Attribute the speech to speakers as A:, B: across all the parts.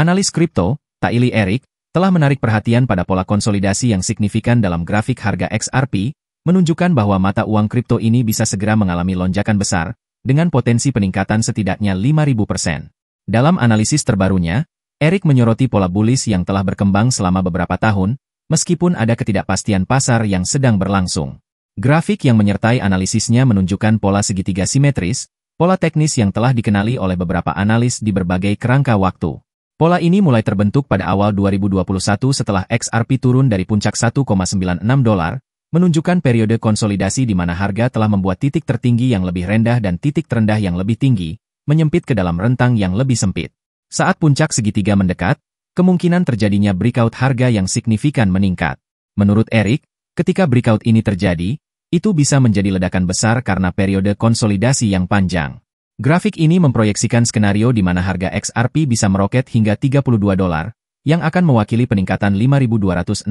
A: Analis kripto, Taili Erik, telah menarik perhatian pada pola konsolidasi yang signifikan dalam grafik harga XRP, menunjukkan bahwa mata uang kripto ini bisa segera mengalami lonjakan besar, dengan potensi peningkatan setidaknya 5.000%. Dalam analisis terbarunya, Erik menyoroti pola bullish yang telah berkembang selama beberapa tahun, meskipun ada ketidakpastian pasar yang sedang berlangsung. Grafik yang menyertai analisisnya menunjukkan pola segitiga simetris, pola teknis yang telah dikenali oleh beberapa analis di berbagai kerangka waktu. Pola ini mulai terbentuk pada awal 2021 setelah XRP turun dari puncak 1,96 dolar, menunjukkan periode konsolidasi di mana harga telah membuat titik tertinggi yang lebih rendah dan titik terendah yang lebih tinggi, menyempit ke dalam rentang yang lebih sempit. Saat puncak segitiga mendekat, kemungkinan terjadinya breakout harga yang signifikan meningkat. Menurut Eric, ketika breakout ini terjadi, itu bisa menjadi ledakan besar karena periode konsolidasi yang panjang. Grafik ini memproyeksikan skenario di mana harga XRP bisa meroket hingga 32 dolar, yang akan mewakili peningkatan 5.261%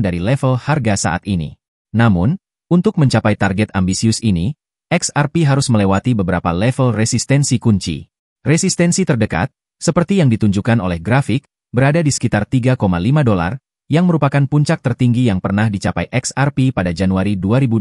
A: dari level harga saat ini. Namun, untuk mencapai target ambisius ini, XRP harus melewati beberapa level resistensi kunci. Resistensi terdekat, seperti yang ditunjukkan oleh grafik, berada di sekitar 3,5 dolar, yang merupakan puncak tertinggi yang pernah dicapai XRP pada Januari 2018.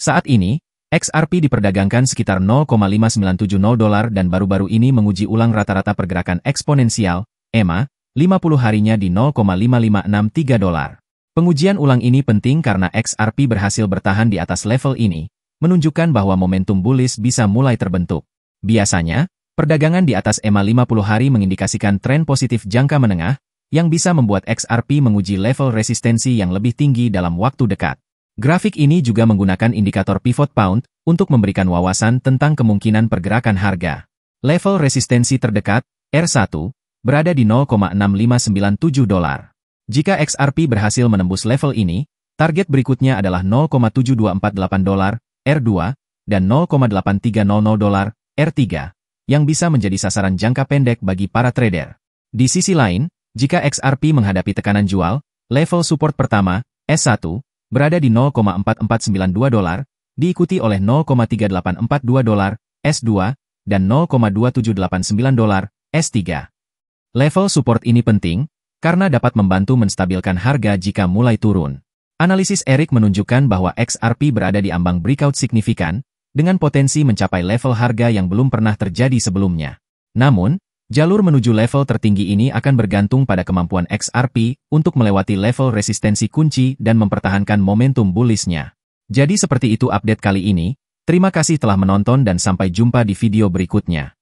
A: Saat ini, XRP diperdagangkan sekitar 0.5970 dolar dan baru-baru ini menguji ulang rata-rata pergerakan eksponensial, EMA, 50 harinya di 0,5563 dolar. Pengujian ulang ini penting karena XRP berhasil bertahan di atas level ini, menunjukkan bahwa momentum bullish bisa mulai terbentuk. Biasanya, perdagangan di atas EMA 50 hari mengindikasikan tren positif jangka menengah, yang bisa membuat XRP menguji level resistensi yang lebih tinggi dalam waktu dekat. Grafik ini juga menggunakan indikator pivot pound untuk memberikan wawasan tentang kemungkinan pergerakan harga. Level resistensi terdekat, R1, berada di 0,6597 dolar. Jika XRP berhasil menembus level ini, target berikutnya adalah 0,7248 dolar, R2, dan 0,8300 dolar, R3, yang bisa menjadi sasaran jangka pendek bagi para trader. Di sisi lain, jika XRP menghadapi tekanan jual, level support pertama, S1, berada di 0,4492 dolar, diikuti oleh 0,3842 dolar, S2, dan 0,2789 dolar, S3. Level support ini penting, karena dapat membantu menstabilkan harga jika mulai turun. Analisis Eric menunjukkan bahwa XRP berada di ambang breakout signifikan, dengan potensi mencapai level harga yang belum pernah terjadi sebelumnya. Namun, Jalur menuju level tertinggi ini akan bergantung pada kemampuan XRP untuk melewati level resistensi kunci dan mempertahankan momentum bullishnya. Jadi seperti itu update kali ini, terima kasih telah menonton dan sampai jumpa di video berikutnya.